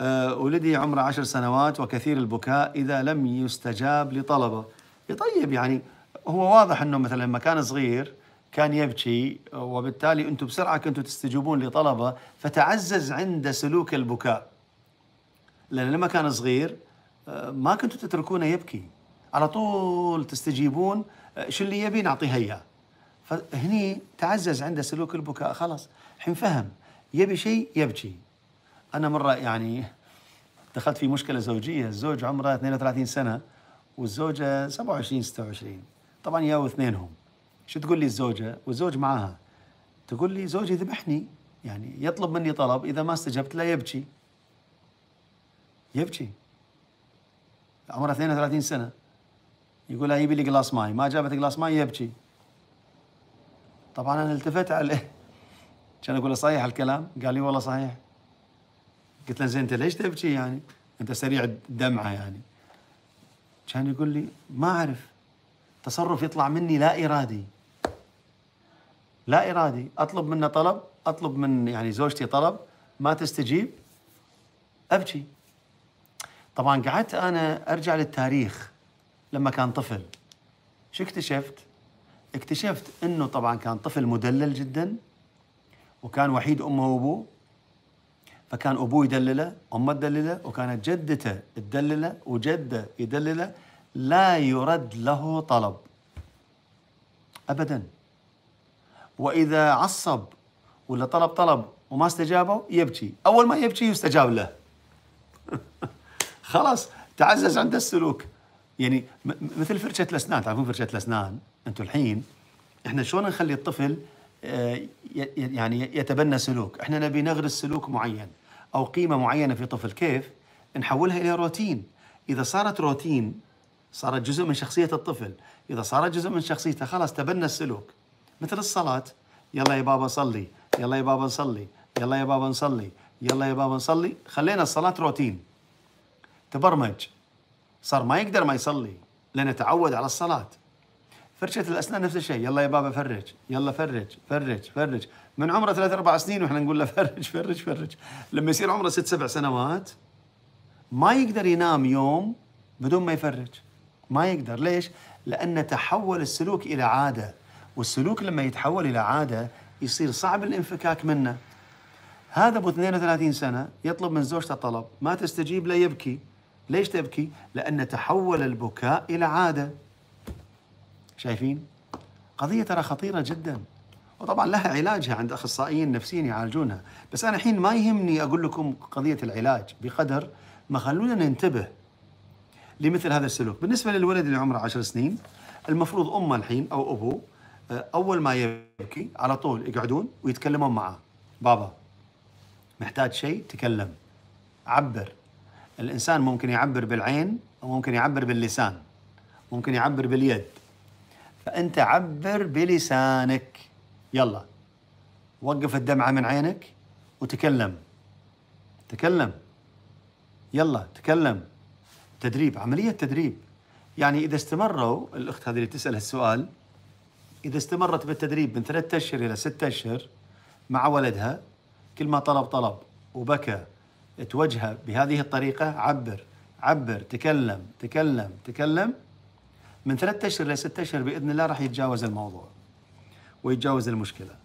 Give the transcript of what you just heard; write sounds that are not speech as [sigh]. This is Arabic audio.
آه، ولدي عمره عشر سنوات وكثير البكاء إذا لم يستجاب لطلبه طيب يعني هو واضح أنه مثلا لما كان صغير كان يبكي وبالتالي أنتم بسرعة كنتوا تستجيبون لطلبه فتعزز عنده سلوك البكاء لأن لما كان صغير آه، ما كنتوا تتركونه يبكي على طول تستجيبون آه، شو اللي يبي نعطيه اياه فهني تعزز عنده سلوك البكاء خلاص الحين فهم يبي شيء يبكي انا مره يعني دخلت في مشكله زوجيه، الزوج عمره 32 سنه والزوجه 27 26 طبعا يا اثنينهم شو تقول لي الزوجه والزوج معاها تقول لي زوجي ذبحني يعني يطلب مني طلب اذا ما استجبت لا يبكي يبكي عمره 32 سنه يقول لها يبي لي قلاص ماي ما جابت قلاص ماي يبكي طبعا انا التفت عليه كان اقول له صحيح الكلام قال لي والله صحيح قلت له زين انت ليش تبكي يعني؟ انت سريع الدمعه يعني. كان يقول لي ما اعرف تصرف يطلع مني لا ارادي. لا ارادي، اطلب منه طلب، اطلب من يعني زوجتي طلب، ما تستجيب ابكي. طبعا قعدت انا ارجع للتاريخ لما كان طفل. شو اكتشفت؟ اكتشفت انه طبعا كان طفل مدلل جدا وكان وحيد امه وابوه فكان ابوه يدلله امه تدلله وكانت جدته تدلله وجده يدلله لا يرد له طلب ابدا واذا عصب ولا طلب طلب وما استجابوا يبكي اول ما يبكي يستجاب له [laughs] خلاص تعزز عند السلوك يعني مثل فرشه الاسنان تعرفون فرشه الاسنان انتم الحين احنا شلون نخلي الطفل آه، يعني يتبنى سلوك احنا نبي نغرس سلوك معين او قيمه معينه في طفل كيف نحولها الى روتين اذا صارت روتين صارت جزء من شخصيه الطفل اذا صارت جزء من شخصيته خلاص تبنى السلوك مثل الصلاه يلا يا بابا صلي يلا يا بابا نصلي يلا يا بابا نصلي يلا يا بابا نصلي خلينا الصلاه روتين تبرمج صار ما يقدر ما يصلي لانه تعود على الصلاه فرشة الأسنان نفس الشيء يلا يا بابا فرج يلا فرج فرج فرج من عمره ثلاث أربع سنين وإحنا نقول له فرج فرج فرج لما يصير عمره ست سبع سنوات ما يقدر ينام يوم بدون ما يفرج ما يقدر ليش؟ لأن تحول السلوك إلى عادة والسلوك لما يتحول إلى عادة يصير صعب الانفكاك منه هذا ابو 32 سنه يطلب من زوجته طلب ما تستجيب له يبكي ليش تبكي لان تحول البكاء الى عاده شايفين؟ قضية ترى خطيرة جدا وطبعا لها علاجها عند اخصائيين نفسيين يعالجونها، بس انا الحين ما يهمني اقول لكم قضية العلاج بقدر ما خلونا ننتبه لمثل هذا السلوك، بالنسبة للولد اللي عمره 10 سنين المفروض امه الحين او ابوه آه، اول ما يبكي على طول يقعدون ويتكلمون معاه بابا محتاج شيء تكلم عبر الانسان ممكن يعبر بالعين وممكن يعبر باللسان ممكن يعبر باليد فأنت عبر بلسانك يلا وقف الدمعة من عينك وتكلم تكلم يلا تكلم تدريب عملية تدريب يعني إذا استمروا الأخت هذه اللي تسأل هالسؤال إذا استمرت بالتدريب من ثلاثة أشهر إلى ستة أشهر مع ولدها كل ما طلب طلب وبكى توجهه بهذه الطريقة عبر عبر تكلم تكلم تكلم من ثلاثة أشهر إلى ستة أشهر بإذن الله راح يتجاوز الموضوع ويتجاوز المشكلة